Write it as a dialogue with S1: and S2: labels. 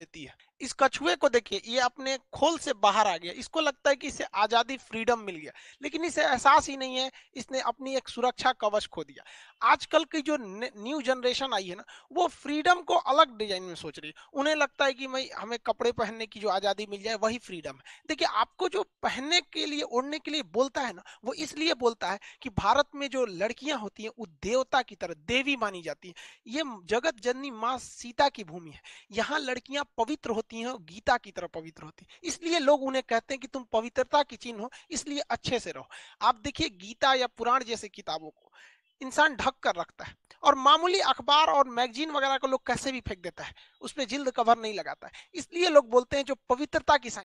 S1: देती है इस कछुए को देखिए ये अपने खोल से बाहर आ गया इसको लगता है कि इसे आजादी फ्रीडम मिल गया लेकिन इसे एहसास ही नहीं है इसने अपनी एक सुरक्षा कवच खो दिया आजकल की जो न्यू जनरेशन आई है ना वो फ्रीडम को अलग डिजाइन में सोच रही है उन्हें लगता है कि भाई हमें कपड़े पहनने की जो आजादी मिल जाए वही फ्रीडम है देखिए आपको जो पहनने के लिए ओढ़ने के लिए बोलता है ना वो इसलिए बोलता है कि भारत में जो लड़कियां होती हैं वो देवता की तरह देवी मानी जाती है ये जगत जननी माँ सीता की भूमि है यहाँ लड़कियां पवित्र होती हैं गीता की तरह पवित्र होती है इसलिए लोग उन्हें कहते हैं कि तुम पवित्रता की चिन्ह हो इसलिए अच्छे से रहो आप देखिए गीता या पुराण जैसे किताबों को इंसान ढक कर रखता है और मामूली अखबार और मैगजीन वगैरह को लोग कैसे भी फेंक देता है उसमें जिल्द कवर नहीं लगाता है इसलिए लोग बोलते हैं जो पवित्रता की